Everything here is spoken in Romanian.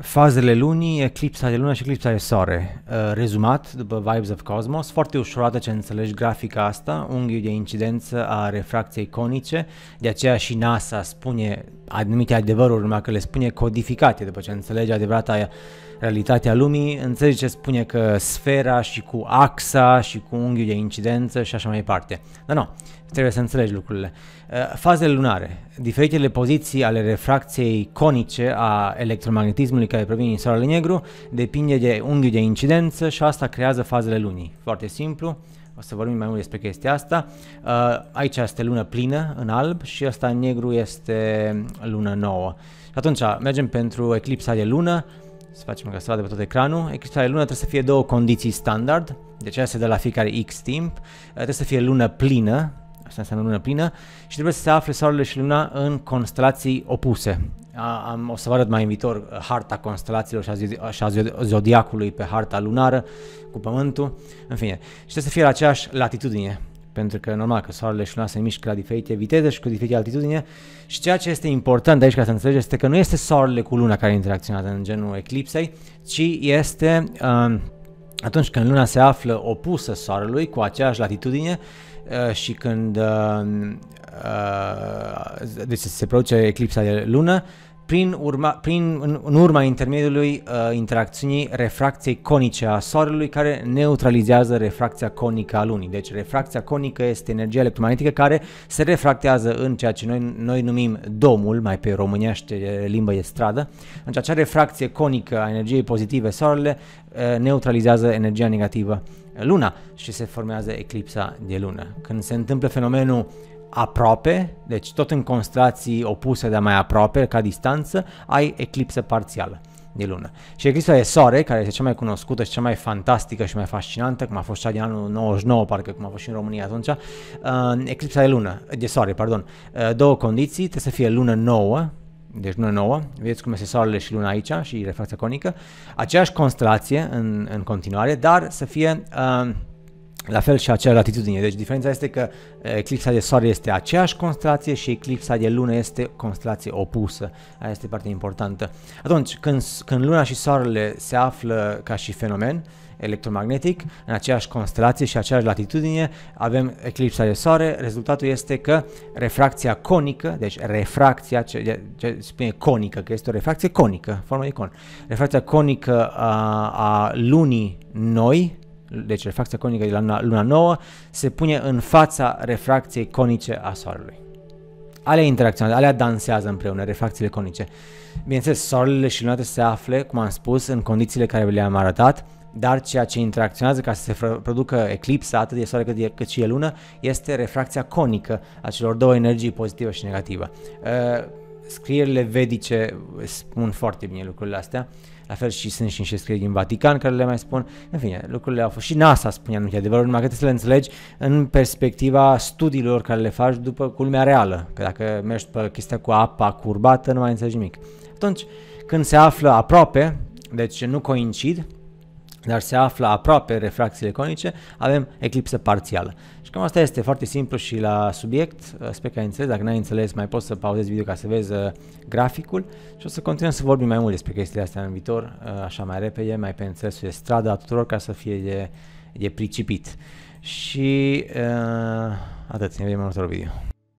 Fazele lunii, eclipsa de lună și eclipsa de soare. Uh, rezumat, după Vibes of Cosmos, foarte ușurată ce înțelegi grafica asta, unghiul de incidență a refracției conice, de aceea și NASA spune anumite adevăruri, numai că le spune codificate, după ce înțelege adevărata realitatea lumii, înțelege ce spune că sfera și cu axa și cu unghiul de incidență și așa mai departe. Dar nu, trebuie să înțelegi lucrurile. Uh, fazele lunare, diferitele poziții ale refracției conice a electromagnetismului care provine din soarele negru, depinde de unghiul de incidență și asta creează fazele lunii. Foarte simplu, o să vorbim mai mult despre chestia asta. Uh, aici este lună plină în alb și asta în negru este lună nouă. Și atunci mergem pentru eclipsa de lună. Să facem ca să vadă pe tot ecranul. Eclipsa de lună trebuie să fie două condiții standard. Deci asta se dă la fiecare X timp. Uh, trebuie să fie lună plină, asta înseamnă lună plină, și trebuie să se afle soarele și luna în constelații opuse. am, o să vă arăt mai în viitor uh, harta constelațiilor și a, și a zodiacului pe harta lunară cu pământul, în fine. Și trebuie să fie la aceeași latitudine, pentru că normal că soarele și luna se mișcă la diferite viteze și cu diferite altitudine și ceea ce este important aici ca să înțelegeți este că nu este soarele cu luna care interacționează în genul eclipsei, ci este... Uh, atunci când luna se află opusă soarelui cu aceeași latitudine uh, și când uh, uh, deci se produce eclipsa de lună, prin, urma, prin în, în urma intermediului uh, interacțiunii refracției conice a Soarelui care neutralizează refracția conică a Lunii. Deci refracția conică este energia electromagnetică care se refractează în ceea ce noi, noi numim domul, mai pe româniaște limbă e stradă. Deci acea refracție conică a energiei pozitive Soarele uh, neutralizează energia negativă Luna și se formează eclipsa de lună. Când se întâmplă fenomenul aproape, deci tot în constelații opuse, de mai aproape ca distanță, ai eclipsă parțială de lună. Și eclipsa de soare, care este cea mai cunoscută și cea mai fantastică și mai fascinantă, cum a fost cea din anul 99, parcă cum a fost și în România atunci, uh, eclipsa de lună, de soare, pardon. Uh, două condiții, trebuie să fie lună nouă, deci lună nouă, vedeți cum este soarele și luna aici și refracția conică, aceeași constelație în, în continuare, dar să fie uh, la fel și acea latitudine. Deci diferența este că eclipsa de soare este aceeași constelație și eclipsa de lună este constelație opusă. Aia este partea importantă. Atunci, când, când luna și soarele se află ca și fenomen electromagnetic, în aceeași constelație și aceeași latitudine, avem eclipsa de soare, rezultatul este că refracția conică, deci refracția, ce, ce spune conică, că este o refracție conică, formă de con, refracția conică a, a lunii noi, deci refracția conică de la luna, luna nouă, se pune în fața refracției conice a soarelui. Alea interacționează, alea dansează împreună, refracțiile conice. Bineînțeles, soarele și luna se află, cum am spus, în condițiile care le-am arătat, dar ceea ce interacționează ca să se producă eclipsa, atât de soare cât, de, cât și e lună, este refracția conică a celor două energii, pozitivă și negativă. Uh, scrierile vedice spun foarte bine lucrurile astea. Uh, la fel și sunt și niște scrieri din Vatican care le mai spun, în fine, lucrurile au fost și NASA spune anumite adevăruri, numai că trebuie să le înțelegi în perspectiva studiilor care le faci după culmea reală, că dacă mergi pe chestia cu apa curbată nu mai înțelegi nimic. Atunci, când se află aproape, deci nu coincid, dar se află aproape refracțiile conice, avem eclipsă parțială. Și cam asta este foarte simplu și la subiect, uh, sper că ai înțeles, dacă n-ai înțeles mai poți să pauzezi video ca să vezi uh, graficul și o să continuăm să vorbim mai mult despre chestiile astea în viitor, uh, așa mai repede, mai pe înțelesul de strada a tuturor ca să fie de, de pricipit. Și uh, atât, ne vedem în următorul video.